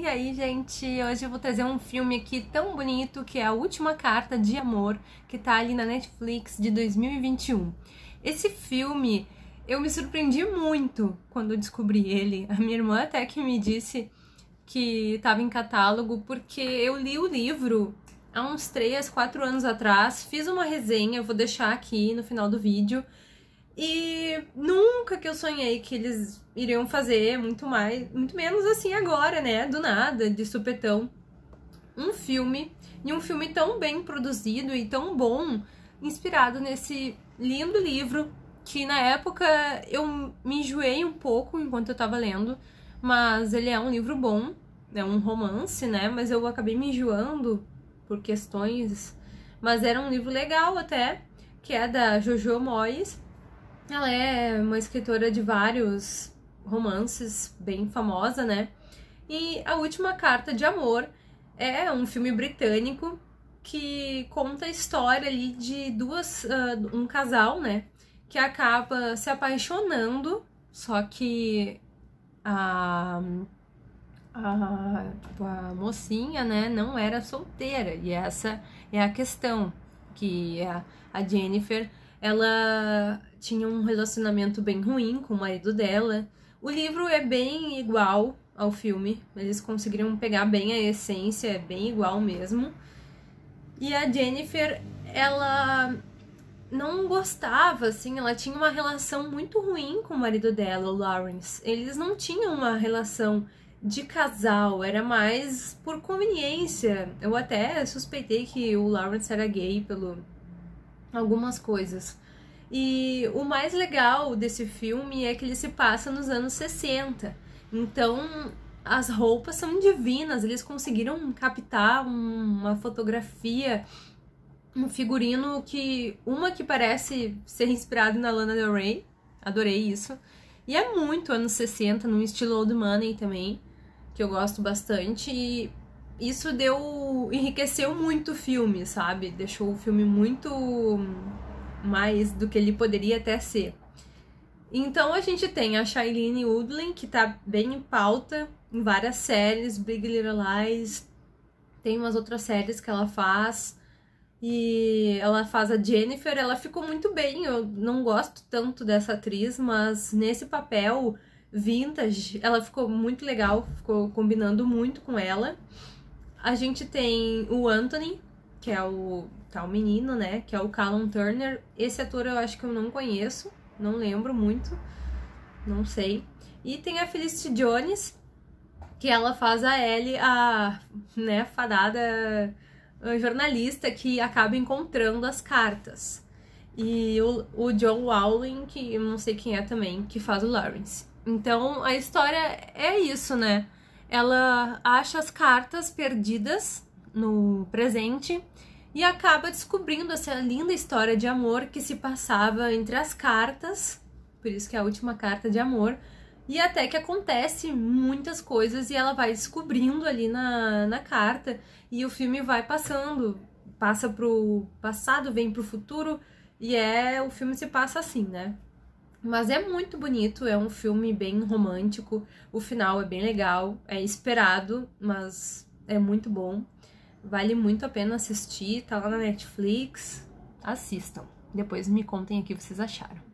E aí, gente, hoje eu vou trazer um filme aqui tão bonito que é A Última Carta de Amor, que tá ali na Netflix de 2021. Esse filme eu me surpreendi muito quando eu descobri ele. A minha irmã até que me disse que estava em catálogo, porque eu li o livro há uns 3, 4 anos atrás, fiz uma resenha, vou deixar aqui no final do vídeo e nunca que eu sonhei que eles iriam fazer muito mais, muito menos assim agora, né? Do nada, de supetão. Um filme, e um filme tão bem produzido e tão bom, inspirado nesse lindo livro que na época eu me enjoei um pouco enquanto eu tava lendo, mas ele é um livro bom, é um romance, né? Mas eu acabei me enjoando por questões. Mas era um livro legal até, que é da Jojo Moyes. Ela é uma escritora de vários romances, bem famosa, né? E A Última Carta de Amor é um filme britânico que conta a história ali de duas uh, um casal, né, que acaba se apaixonando, só que a, a, tipo, a mocinha, né, não era solteira e essa é a questão que a, a Jennifer ela tinha um relacionamento bem ruim com o marido dela. O livro é bem igual ao filme, eles conseguiram pegar bem a essência, é bem igual mesmo. E a Jennifer, ela não gostava, assim, ela tinha uma relação muito ruim com o marido dela, o Lawrence. Eles não tinham uma relação de casal, era mais por conveniência. Eu até suspeitei que o Lawrence era gay pelo algumas coisas. E o mais legal desse filme é que ele se passa nos anos 60. Então, as roupas são divinas, eles conseguiram captar uma fotografia, um figurino que uma que parece ser inspirado na Lana Del Rey, adorei isso. E é muito anos 60, num estilo old money também, que eu gosto bastante e isso deu. enriqueceu muito o filme, sabe? Deixou o filme muito mais do que ele poderia até ser. Então a gente tem a Shailene Woodley, que tá bem em pauta em várias séries, Big Little Lies, tem umas outras séries que ela faz. E ela faz a Jennifer, ela ficou muito bem. Eu não gosto tanto dessa atriz, mas nesse papel vintage, ela ficou muito legal, ficou combinando muito com ela. A gente tem o Anthony, que é o tal tá, menino, né? Que é o Callum Turner. Esse ator eu acho que eu não conheço, não lembro muito, não sei. E tem a Felicity Jones, que ela faz a Ellie, a né, fadada jornalista que acaba encontrando as cartas. E o, o John Walling que eu não sei quem é também, que faz o Lawrence. Então a história é isso, né? ela acha as cartas perdidas no presente e acaba descobrindo essa linda história de amor que se passava entre as cartas, por isso que é a última carta de amor, e até que acontece muitas coisas e ela vai descobrindo ali na, na carta e o filme vai passando, passa pro passado, vem pro futuro e é o filme se passa assim, né? Mas é muito bonito, é um filme bem romântico, o final é bem legal, é esperado, mas é muito bom. Vale muito a pena assistir, tá lá na Netflix. Assistam. Depois me contem o que vocês acharam.